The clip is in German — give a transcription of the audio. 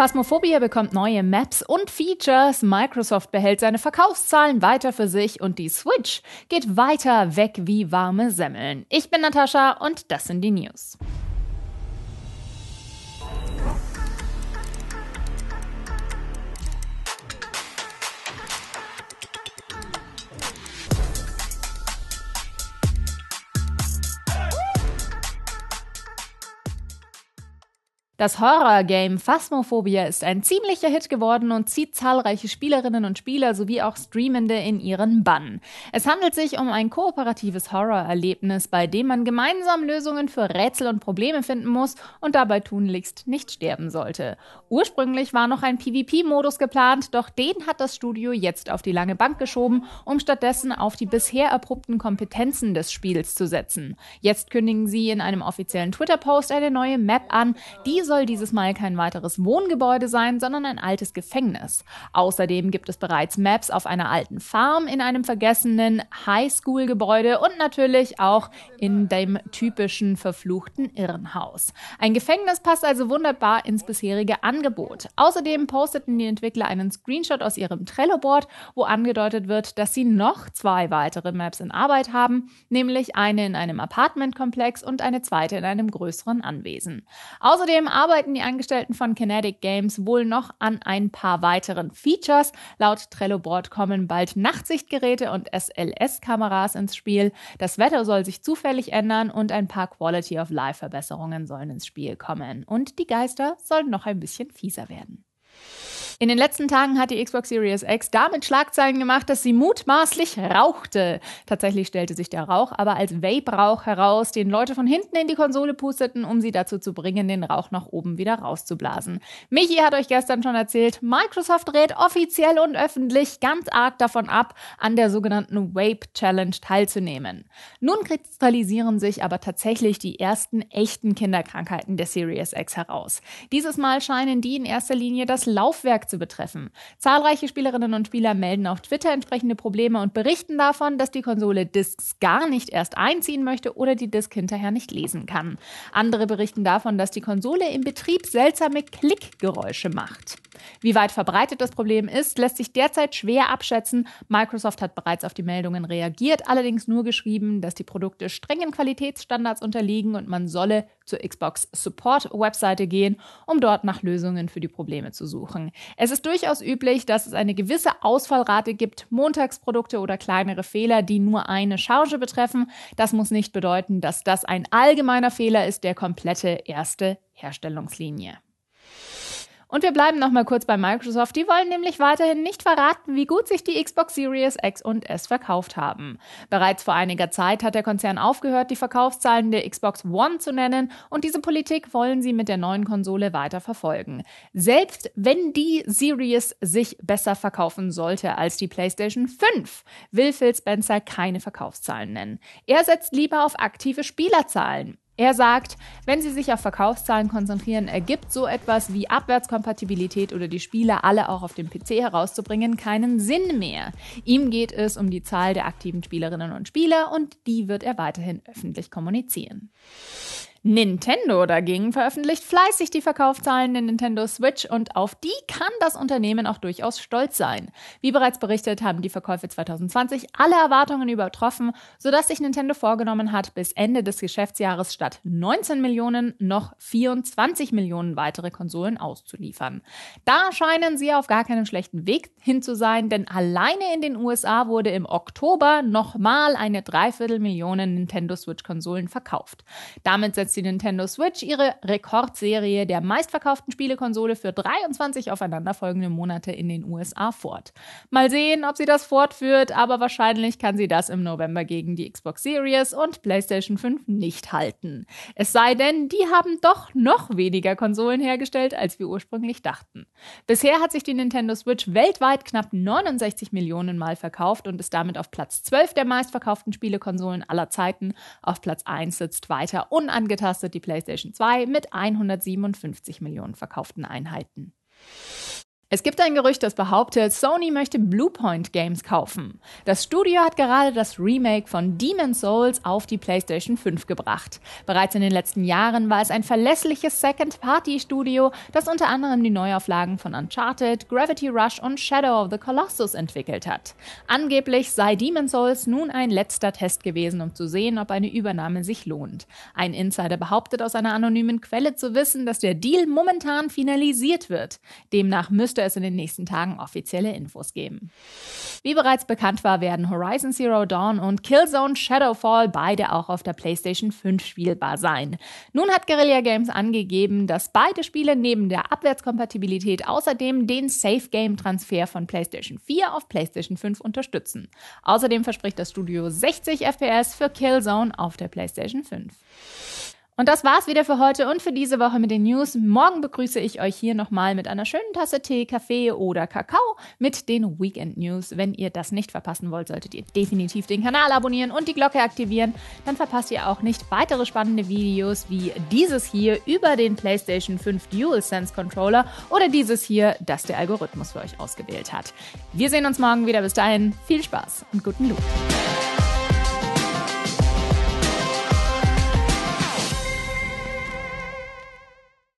Phasmophobia bekommt neue Maps und Features, Microsoft behält seine Verkaufszahlen weiter für sich und die Switch geht weiter weg wie warme Semmeln. Ich bin Natascha und das sind die News. Das Horror-Game Phasmophobia ist ein ziemlicher Hit geworden und zieht zahlreiche Spielerinnen und Spieler sowie auch Streamende in ihren Bann. Es handelt sich um ein kooperatives Horror-Erlebnis, bei dem man gemeinsam Lösungen für Rätsel und Probleme finden muss und dabei tunlichst nicht sterben sollte. Ursprünglich war noch ein PvP-Modus geplant, doch den hat das Studio jetzt auf die lange Bank geschoben, um stattdessen auf die bisher erprobten Kompetenzen des Spiels zu setzen. Jetzt kündigen sie in einem offiziellen Twitter-Post eine neue Map an, die soll dieses Mal kein weiteres Wohngebäude sein, sondern ein altes Gefängnis. Außerdem gibt es bereits Maps auf einer alten Farm, in einem vergessenen Highschool-Gebäude und natürlich auch in dem typischen verfluchten Irrenhaus. Ein Gefängnis passt also wunderbar ins bisherige Angebot. Außerdem posteten die Entwickler einen Screenshot aus ihrem Trello-Board, wo angedeutet wird, dass sie noch zwei weitere Maps in Arbeit haben, nämlich eine in einem Apartmentkomplex und eine zweite in einem größeren Anwesen. Außerdem arbeiten die Angestellten von Kinetic Games wohl noch an ein paar weiteren Features. Laut Trello Board kommen bald Nachtsichtgeräte und SLS-Kameras ins Spiel. Das Wetter soll sich zufällig ändern und ein paar Quality of Life-Verbesserungen sollen ins Spiel kommen. Und die Geister sollen noch ein bisschen fieser werden. In den letzten Tagen hat die Xbox Series X damit Schlagzeilen gemacht, dass sie mutmaßlich rauchte. Tatsächlich stellte sich der Rauch aber als Vape-Rauch heraus, den Leute von hinten in die Konsole pusteten, um sie dazu zu bringen, den Rauch nach oben wieder rauszublasen. Michi hat euch gestern schon erzählt, Microsoft rät offiziell und öffentlich ganz arg davon ab, an der sogenannten Vape Challenge teilzunehmen. Nun kristallisieren sich aber tatsächlich die ersten echten Kinderkrankheiten der Series X heraus. Dieses Mal scheinen die in erster Linie das Laufwerk zu betreffen. Zahlreiche Spielerinnen und Spieler melden auf Twitter entsprechende Probleme und berichten davon, dass die Konsole Discs gar nicht erst einziehen möchte oder die Disk hinterher nicht lesen kann. Andere berichten davon, dass die Konsole im Betrieb seltsame Klickgeräusche macht. Wie weit verbreitet das Problem ist, lässt sich derzeit schwer abschätzen. Microsoft hat bereits auf die Meldungen reagiert, allerdings nur geschrieben, dass die Produkte strengen Qualitätsstandards unterliegen und man solle zur Xbox Support Webseite gehen, um dort nach Lösungen für die Probleme zu suchen. Es ist durchaus üblich, dass es eine gewisse Ausfallrate gibt, Montagsprodukte oder kleinere Fehler, die nur eine Charge betreffen. Das muss nicht bedeuten, dass das ein allgemeiner Fehler ist, der komplette erste Herstellungslinie. Und wir bleiben nochmal kurz bei Microsoft. Die wollen nämlich weiterhin nicht verraten, wie gut sich die Xbox Series X und S verkauft haben. Bereits vor einiger Zeit hat der Konzern aufgehört, die Verkaufszahlen der Xbox One zu nennen und diese Politik wollen sie mit der neuen Konsole weiter verfolgen. Selbst wenn die Series sich besser verkaufen sollte als die PlayStation 5, will Phil Spencer keine Verkaufszahlen nennen. Er setzt lieber auf aktive Spielerzahlen. Er sagt, wenn sie sich auf Verkaufszahlen konzentrieren, ergibt so etwas wie Abwärtskompatibilität oder die Spiele alle auch auf dem PC herauszubringen keinen Sinn mehr. Ihm geht es um die Zahl der aktiven Spielerinnen und Spieler und die wird er weiterhin öffentlich kommunizieren. Nintendo dagegen veröffentlicht fleißig die Verkaufszahlen der Nintendo Switch und auf die kann das Unternehmen auch durchaus stolz sein. Wie bereits berichtet, haben die Verkäufe 2020 alle Erwartungen übertroffen, sodass sich Nintendo vorgenommen hat, bis Ende des Geschäftsjahres statt 19 Millionen noch 24 Millionen weitere Konsolen auszuliefern. Da scheinen sie auf gar keinen schlechten Weg hin zu sein, denn alleine in den USA wurde im Oktober nochmal eine Dreiviertelmillion Nintendo Switch-Konsolen verkauft. Damit setzt jetzt die Nintendo Switch ihre Rekordserie der meistverkauften Spielekonsole für 23 aufeinanderfolgende Monate in den USA fort. Mal sehen, ob sie das fortführt, aber wahrscheinlich kann sie das im November gegen die Xbox Series und PlayStation 5 nicht halten. Es sei denn, die haben doch noch weniger Konsolen hergestellt, als wir ursprünglich dachten. Bisher hat sich die Nintendo Switch weltweit knapp 69 Millionen Mal verkauft und ist damit auf Platz 12 der meistverkauften Spielekonsolen aller Zeiten. Auf Platz 1 sitzt weiter unangetastet abgetastet die PlayStation 2 mit 157 Millionen verkauften Einheiten. Es gibt ein Gerücht, das behauptet, Sony möchte Bluepoint Games kaufen. Das Studio hat gerade das Remake von Demon's Souls auf die PlayStation 5 gebracht. Bereits in den letzten Jahren war es ein verlässliches Second-Party-Studio, das unter anderem die Neuauflagen von Uncharted, Gravity Rush und Shadow of the Colossus entwickelt hat. Angeblich sei Demon's Souls nun ein letzter Test gewesen, um zu sehen, ob eine Übernahme sich lohnt. Ein Insider behauptet aus einer anonymen Quelle zu wissen, dass der Deal momentan finalisiert wird. Demnach müsste dürfte es in den nächsten Tagen offizielle Infos geben. Wie bereits bekannt war, werden Horizon Zero Dawn und Killzone Shadowfall beide auch auf der PlayStation 5 spielbar sein. Nun hat Guerrilla Games angegeben, dass beide Spiele neben der Abwärtskompatibilität außerdem den Safe Game Transfer von PlayStation 4 auf PlayStation 5 unterstützen. Außerdem verspricht das Studio 60 FPS für Killzone auf der PlayStation 5. Und das war's wieder für heute und für diese Woche mit den News. Morgen begrüße ich euch hier nochmal mit einer schönen Tasse Tee, Kaffee oder Kakao mit den Weekend News. Wenn ihr das nicht verpassen wollt, solltet ihr definitiv den Kanal abonnieren und die Glocke aktivieren. Dann verpasst ihr auch nicht weitere spannende Videos wie dieses hier über den PlayStation 5 DualSense Controller oder dieses hier, das der Algorithmus für euch ausgewählt hat. Wir sehen uns morgen wieder. Bis dahin viel Spaß und guten Loot.